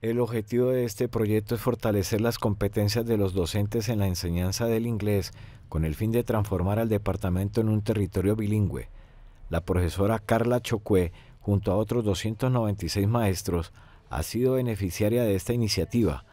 El objetivo de este proyecto es fortalecer las competencias de los docentes en la enseñanza del inglés con el fin de transformar al departamento en un territorio bilingüe. La profesora Carla Chocué, junto a otros 296 maestros, ha sido beneficiaria de esta iniciativa,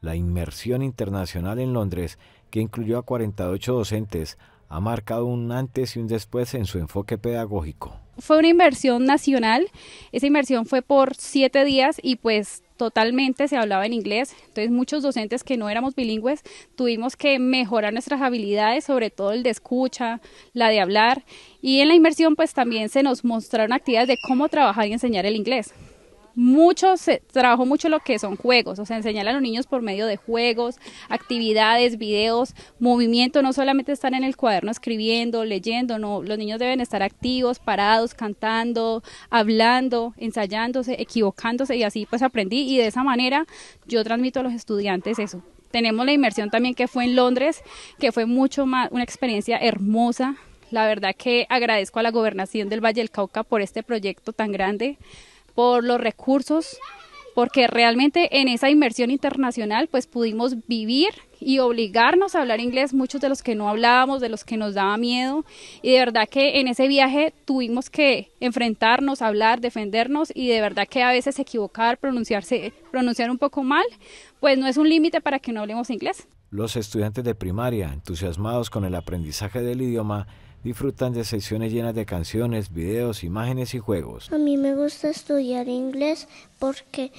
la inmersión internacional en Londres, que incluyó a 48 docentes, ha marcado un antes y un después en su enfoque pedagógico. Fue una inversión nacional, esa inversión fue por siete días y pues totalmente se hablaba en inglés. Entonces muchos docentes que no éramos bilingües tuvimos que mejorar nuestras habilidades, sobre todo el de escucha, la de hablar. Y en la inmersión pues también se nos mostraron actividades de cómo trabajar y enseñar el inglés mucho, se trabajó mucho lo que son juegos, o sea, enseñar a los niños por medio de juegos, actividades, videos, movimiento, no solamente estar en el cuaderno escribiendo, leyendo, no, los niños deben estar activos, parados, cantando, hablando, ensayándose, equivocándose y así pues aprendí y de esa manera yo transmito a los estudiantes eso. Tenemos la inmersión también que fue en Londres, que fue mucho más, una experiencia hermosa. La verdad que agradezco a la gobernación del Valle del Cauca por este proyecto tan grande por los recursos, porque realmente en esa inmersión internacional pues pudimos vivir y obligarnos a hablar inglés, muchos de los que no hablábamos, de los que nos daba miedo, y de verdad que en ese viaje tuvimos que enfrentarnos, hablar, defendernos, y de verdad que a veces equivocar, pronunciarse, pronunciar un poco mal, pues no es un límite para que no hablemos inglés. Los estudiantes de primaria, entusiasmados con el aprendizaje del idioma, disfrutan de sesiones llenas de canciones, videos, imágenes y juegos. A mí me gusta estudiar inglés porque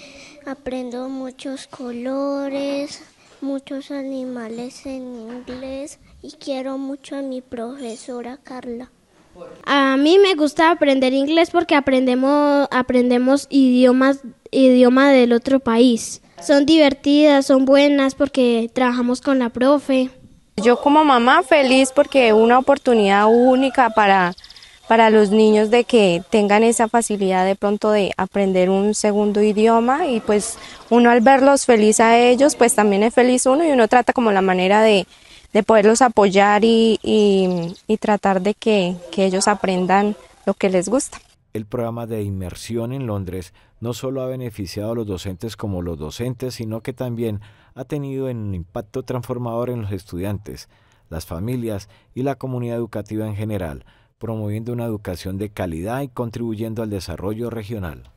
aprendo muchos colores, muchos animales en inglés y quiero mucho a mi profesora Carla. A mí me gusta aprender inglés porque aprendemos, aprendemos idiomas, idioma del otro país. Son divertidas, son buenas porque trabajamos con la profe. Yo como mamá feliz porque una oportunidad única para, los niños de que tengan esa facilidad de pronto de aprender un segundo idioma y pues uno al verlos feliz a ellos pues también es feliz uno y uno trata como la manera de, poderlos apoyar y, y, tratar de que, que ellos aprendan lo que les gusta el programa de inmersión en Londres no solo ha beneficiado a los docentes como los docentes, sino que también ha tenido un impacto transformador en los estudiantes, las familias y la comunidad educativa en general, promoviendo una educación de calidad y contribuyendo al desarrollo regional.